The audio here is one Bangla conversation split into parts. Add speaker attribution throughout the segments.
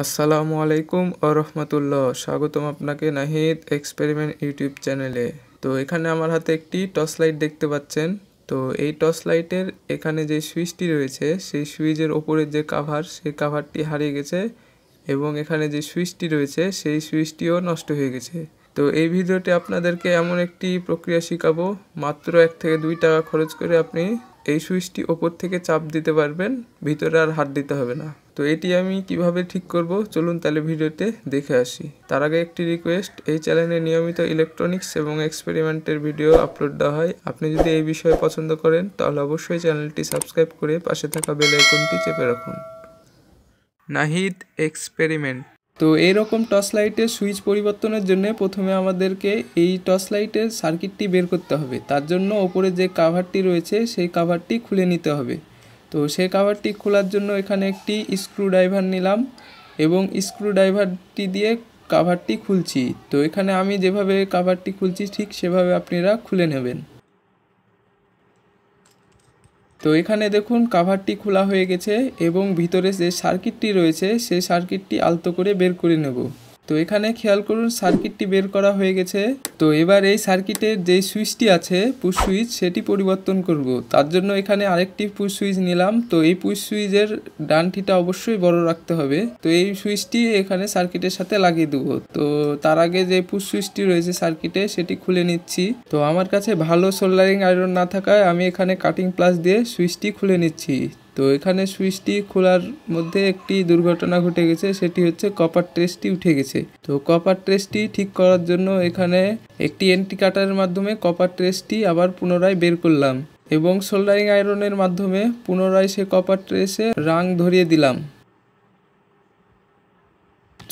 Speaker 1: আসসালামু আলাইকুম রহমতুল্লাহ স্বাগতম আপনাকে নাহিদ এক্সপেরিমেন্ট ইউটিউব চ্যানেলে তো এখানে আমার হাতে একটি টর্চ লাইট দেখতে পাচ্ছেন তো এই টর্চ লাইটের এখানে যে সুইচটি রয়েছে সেই সুইচের ওপরের যে কাভার সেই কাভারটি হারিয়ে গেছে এবং এখানে যে সুইচটি রয়েছে সেই সুইচটিও নষ্ট হয়ে গেছে তো এই ভিডিওতে আপনাদেরকে এমন একটি প্রক্রিয়া শেখাবো মাত্র এক থেকে দুই টাকা খরচ করে আপনি এই সুইচটি ওপর থেকে চাপ দিতে পারবেন ভিতরে আর হাত দিতে হবে না তো এটি আমি কিভাবে ঠিক করব চলুন তাহলে ভিডিওতে দেখে আসি তার আগে একটি রিকোয়েস্ট এই চ্যানেলে নিয়মিত ইলেকট্রনিক্স এবং এক্সপেরিমেন্টের ভিডিও আপলোড দেওয়া হয় আপনি যদি এই বিষয়ে পছন্দ করেন তাহলে অবশ্যই চ্যানেলটি সাবস্ক্রাইব করে পাশে থাকা বেল আইকনটি চেপে রাখুন নাহিদ এক্সপেরিমেন্ট তো এইরকম টর্চ লাইটের সুইচ পরিবর্তনের জন্য প্রথমে আমাদেরকে এই টর্চ লাইটের সার্কিটটি বের করতে হবে তার জন্য ওপরে যে কাভারটি রয়েছে সেই কাভারটি খুলে নিতে হবে তো সেই কাভারটি খোলার জন্য এখানে একটি স্ক্রুড্রাইভার নিলাম এবং স্ক্রুড্রাইভারটি দিয়ে কাভারটি খুলছি তো এখানে আমি যেভাবে কাভারটি খুলছি ঠিক সেভাবে আপনারা খুলে নেবেন তো এখানে দেখুন কাভারটি খোলা হয়ে গেছে এবং ভিতরে যে সার্কিটটি রয়েছে সেই সার্কিটটি আলতো করে বের করে নেব তো এখানে খেয়াল করুন সার্কিটটি বের করা হয়ে গেছে তো এবার এই সার্কিটের যে সুইচটি আছে পুশ সুইচ সেটি পরিবর্তন করব তার জন্য এখানে আরেকটি পুশ সুইচ নিলাম তো এই পুশ সুইচের ডানটিটা অবশ্যই বড় রাখতে হবে তো এই সুইচটি এখানে সার্কিটের সাথে লাগিয়ে দেব তো তার আগে যে পুশ সুইচটি রয়েছে সার্কিটে সেটি খুলে নিচ্ছি তো আমার কাছে ভালো সোল্ডারিং আয়রন না থাকায় আমি এখানে কাটিং প্লাস দিয়ে সুইচটি খুলে নিচ্ছি তো এখানে সুইচটি খোলার মধ্যে একটি দুর্ঘটনা ঘটে গেছে সেটি হচ্ছে কপার ট্রেসটি উঠে গেছে তো কপার ট্রেসটি ঠিক করার জন্য এখানে একটি এন্টি কাটারের মাধ্যমে কপার ট্রেসটি আবার পুনরায় বের করলাম এবং সোল্ডারিং আয়রনের মাধ্যমে পুনরায় সে কপার ট্রেসে রাং ধরিয়ে দিলাম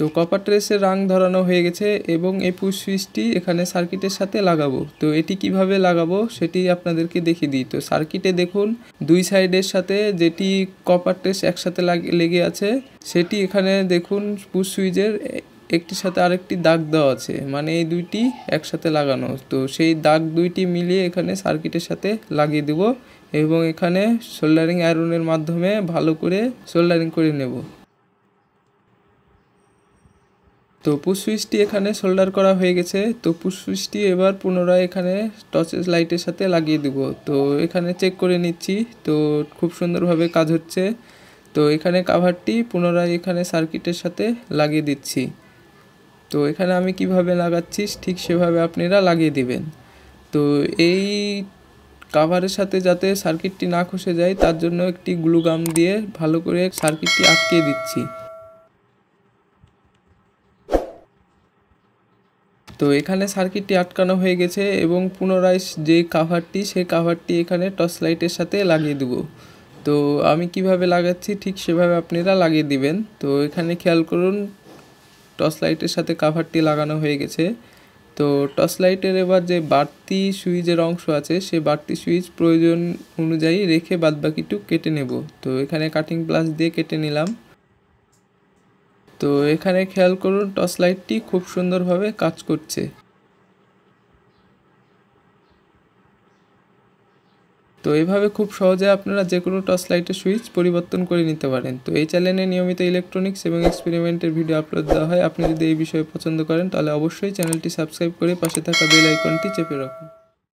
Speaker 1: তো কপার ট্রেসের রাং ধরানো হয়ে গেছে এবং এই পুশ সুইচটি এখানে সার্কিটের সাথে লাগাবো তো এটি কিভাবে লাগাবো সেটি আপনাদেরকে দেখিয়ে দিই তো সার্কিটে দেখুন দুই সাইডের সাথে যেটি কপার ট্রেস একসাথে লেগে আছে সেটি এখানে দেখুন পুশ সুইচের একটির সাথে আরেকটি দাগ দেওয়া আছে মানে এই দুইটি একসাথে লাগানো তো সেই দাগ দুইটি মিলিয়ে এখানে সার্কিটের সাথে লাগিয়ে দেব এবং এখানে সোল্ডারিং আয়রনের মাধ্যমে ভালো করে সোল্ডারিং করে নেব তো পুশ সুইচটি এখানে সোল্ডার করা হয়ে গেছে তো পুশ সুইচটি এবার পুনরায় এখানে টর্চের লাইটের সাথে লাগিয়ে দেব তো এখানে চেক করে নিচ্ছি তো খুব সুন্দরভাবে কাজ হচ্ছে তো এখানে কাভারটি পুনরায় এখানে সার্কিটের সাথে লাগিয়ে দিচ্ছি তো এখানে আমি কিভাবে লাগাচ্ছি ঠিক সেভাবে আপনারা লাগিয়ে দিবেন তো এই কাভারের সাথে যাতে সার্কিটটি না খসে যায় তার জন্য একটি গ্লুগাম দিয়ে ভালো করে সার্কিটটি আটকে দিচ্ছি তো এখানে সার্কিটটি আটকানো হয়ে গেছে এবং পুনরায় যে কাভারটি সেই কাভারটি এখানে টর্চ লাইটের সাথে লাগিয়ে দেবো তো আমি কিভাবে লাগাচ্ছি ঠিক সেভাবে আপনারা লাগিয়ে দিবেন তো এখানে খেয়াল করুন টর্চ লাইটের সাথে কাভারটি লাগানো হয়ে গেছে তো টর্চ লাইটের এবার যে বাড়তি সুইচের অংশ আছে সে বাড়তি সুইচ প্রয়োজন অনুযায়ী রেখে বাদবাকিটু কেটে নেব তো এখানে কাটিং প্লাস দিয়ে কেটে নিলাম তো এখানে খেয়াল করুন টর্চ লাইটটি খুব সুন্দরভাবে কাজ করছে তো এইভাবে খুব সহজে আপনারা যে কোনো টর্চ লাইটের সুইচ পরিবর্তন করে নিতে পারেন তো এই চ্যানেলে নিয়মিত ইলেকট্রনিক্স এবং এক্সপেরিমেন্টের ভিডিও আপলোড দেওয়া হয় আপনি যদি এই বিষয়ে পছন্দ করেন তাহলে অবশ্যই চ্যানেলটি সাবস্ক্রাইব করে পাশে থাকা বেল আইকনটি চেপে রাখুন